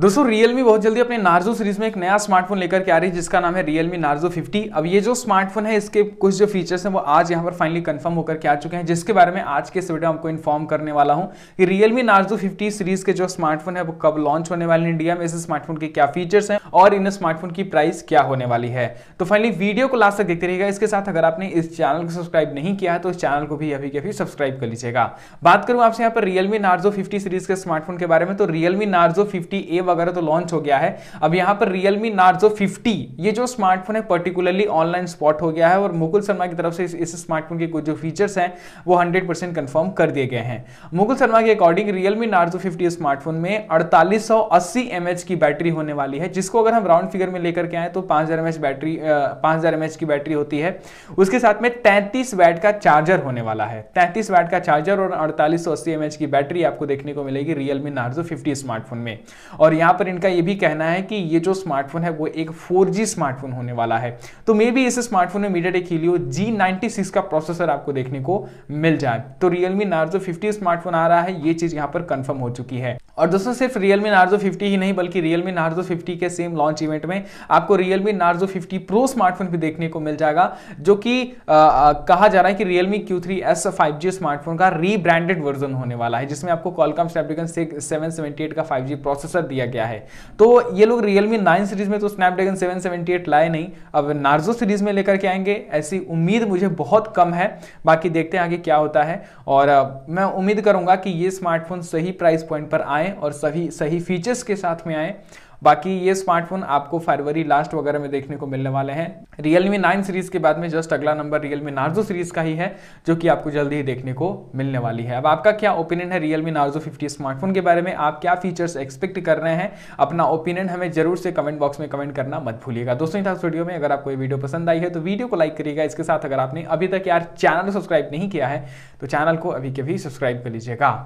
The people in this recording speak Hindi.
दोस्तों रियलमी बहुत जल्दी अपने नार्जो सीरीज में एक नया स्मार्टफोन लेकर के आ रही है जिसका नाम है रियलमी नार्जो 50 अब ये जो स्मार्टफोन है इसके कुछ जो फीचर्स हैं वो आज यहाँ पर फाइनली कंफर्म होकर के आ चुके हैं जिसके बारे में आज के इस वीडियो आपको इन्फॉर्म करने वाला हूँ कि रियलमी नार्जो 50 सीरीज के जो स्मार्टफोन है वो कब लॉन्च होने वाले इंडिया में इस स्मार्टफोन के क्या फीचर्स हैं और इन स्मार्टफोन की प्राइस क्या होने वाली है तो फाइनली वीडियो को लास्ट तक देखते रहिएगा इसके साथ अगर आपने इस चैनल को सब्सक्राइब नहीं किया है तो इस चैनल को भी अभी के अभी सब्सक्राइब कर लीजिएगा बात करूँ आपसे यहाँ पर रियलमी नार्जो फिफ्टी सीरीज के स्मार्टफोन के बारे में तो रियलमी नार्जो फिफ्टी वगैरह तो लॉन्च हो गया है अब यहाँ पर रियलमी नार्जो 50 ये जो स्मार्टफोन है पर्टिकुलरली ऑनलाइन स्पॉट हो गया है और मुकुल शर्मा की तरफ से इस, इस स्मार्टफोन के कुछ जो फीचर्स हैं वो हंड्रेड परसेंट कन्फर्म कर दिए गए हैं मुकुल शर्मा के according Realme Narzo fifty smartphone में अड़तालीस सौ की बैटरी होने वाली है जिसको अगर हम राउंड फिगर में लेकर के आए तो पाँच हज़ार बैटरी पाँच हज़ार की बैटरी होती है उसके साथ में तैंतीस वैट का चार्जर होने वाला है तैंतीस वैट का चार्जर और अड़तालीस सौ की बैटरी आपको देखने को मिलेगी रियलमी नार्जो फिफ्टी स्मार्टफोन में और और यहाँ पर इनका यह भी कहना है कि ये जो स्मार्टफोन है वो एक 4G स्मार्टफोन होने वाला है तो मे बी इस स्मार्टफोन में मीडिया टेक हीलियो जी का प्रोसेसर आपको देखने को मिल जाए तो रियलमी नार्जो फिफ्टी स्मार्टफोन आ रहा है ये चीज़ यहाँ पर कंफर्म हो चुकी है और दोस्तों सिर्फ रियलमी नार्जो फिफ्टी ही नहीं बल्कि रियलमी नार्जो फिफ्टी के सेम लॉन्च इवेंट में आपको Realme Narzo fifty pro smartphone भी देखने को मिल जाएगा जो कि कहा जा रहा है कि Realme Q three S five G smartphone का रीब्रांडेड वर्जन होने वाला है जिसमें आपको Qualcomm Snapdragon seven seventy eight का फाइव जी प्रोसेसर दिया किया गया है तो ये लोग रियलमी नाइन सीरीज में तो स्नैपड्रैगन सेवन सेवेंटी एट लाए नहीं अब नार्जो सीरीज में लेकर के आएंगे ऐसी उम्मीद मुझे बहुत कम है बाकी देखते हैं आगे क्या होता है और मैं उम्मीद करूंगा कि ये स्मार्टफोन सही प्राइस पॉइंट पर आए और सभी सही फीचर्स के साथ में आए बाकी ये स्मार्टफोन आपको फरवरी लास्ट वगैरह में देखने को मिलने वाले हैं रियलमी नाइन सीरीज के बाद में जस्ट अगला नंबर रियलमी नार्जो सीरीज का ही है जो कि आपको जल्दी ही देखने को मिलने वाली है अब आपका क्या ओपिनियन है रियलमी नार्जो फिफ्टी स्मार्टफोन के बारे में आप क्या फीचर्स एक्सपेक्ट कर रहे हैं अपना ओपिनियन हमें जरूर से कमेंट बॉक्स में कमेंट करना मत भूलिएगा दोस्तों इस वीडियो में अगर आपको ये वीडियो पसंद आई है तो वीडियो को लाइक करिएगा इसके साथ अगर आपने अभी तक यार चैनल सब्सक्राइब नहीं किया है तो चैनल को अभी के भी सब्सक्राइब कर लीजिएगा